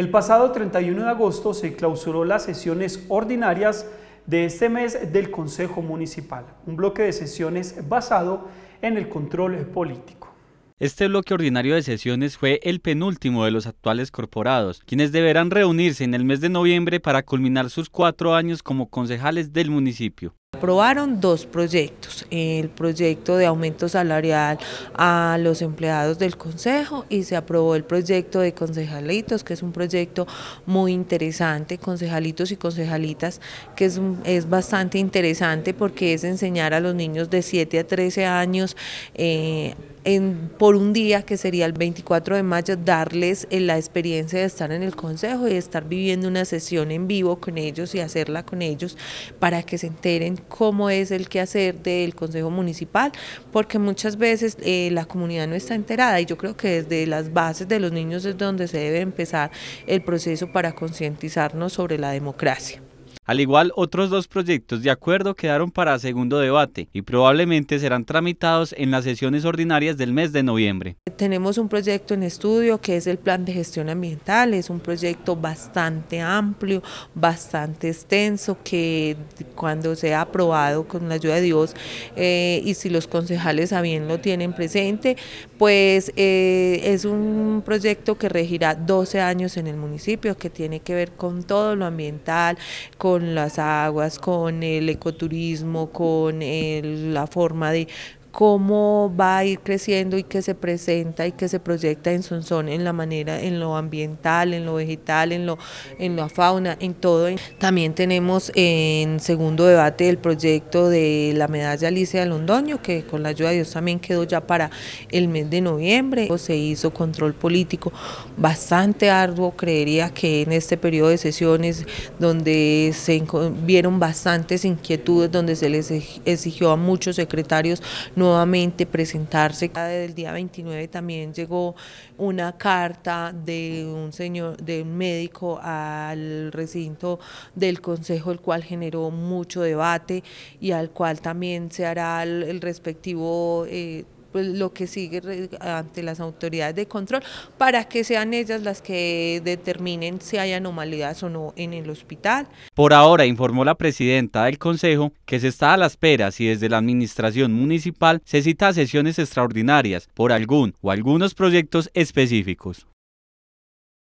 El pasado 31 de agosto se clausuró las sesiones ordinarias de este mes del Consejo Municipal, un bloque de sesiones basado en el control político. Este bloque ordinario de sesiones fue el penúltimo de los actuales corporados, quienes deberán reunirse en el mes de noviembre para culminar sus cuatro años como concejales del municipio aprobaron dos proyectos, el proyecto de aumento salarial a los empleados del Consejo y se aprobó el proyecto de concejalitos, que es un proyecto muy interesante, concejalitos y concejalitas, que es, bastante interesante porque es enseñar a los niños de 7 a 13 años eh, en, por un día, que sería el 24 de mayo, darles eh, la experiencia de estar en el consejo y estar viviendo una sesión en vivo con ellos y hacerla con ellos para que se enteren cómo es el quehacer del Consejo Municipal, porque muchas veces eh, la comunidad no está enterada y yo creo que desde las bases de los niños es donde se debe empezar el proceso para concientizarnos sobre la democracia. Al igual, otros dos proyectos de acuerdo quedaron para segundo debate y probablemente serán tramitados en las sesiones ordinarias del mes de noviembre. Tenemos un proyecto en estudio que es el plan de gestión ambiental, es un proyecto bastante amplio, bastante extenso, que cuando sea aprobado con la ayuda de Dios eh, y si los concejales a bien lo tienen presente, pues eh, es un proyecto que regirá 12 años en el municipio, que tiene que ver con todo lo ambiental, con con las aguas, con el ecoturismo, con la forma de cómo va a ir creciendo y que se presenta y que se proyecta en Sonsón en la manera, en lo ambiental, en lo vegetal, en lo en la fauna, en todo. También tenemos en segundo debate el proyecto de la medalla Alicia de Londoño, que con la ayuda de Dios también quedó ya para el mes de noviembre. Se hizo control político bastante arduo, creería que en este periodo de sesiones donde se vieron bastantes inquietudes, donde se les exigió a muchos secretarios nuevamente presentarse. Desde el día 29 también llegó una carta de un señor, de un médico al recinto del Consejo, el cual generó mucho debate y al cual también se hará el, respectivo eh, pues, lo que sigue ante las autoridades de control para que sean ellas las que determinen si hay anomalías o no en el hospital. Por ahora, informó la presidenta del Consejo que se está a la espera si desde la administración municipal se cita sesiones extraordinarias por algún o algunos proyectos específicos.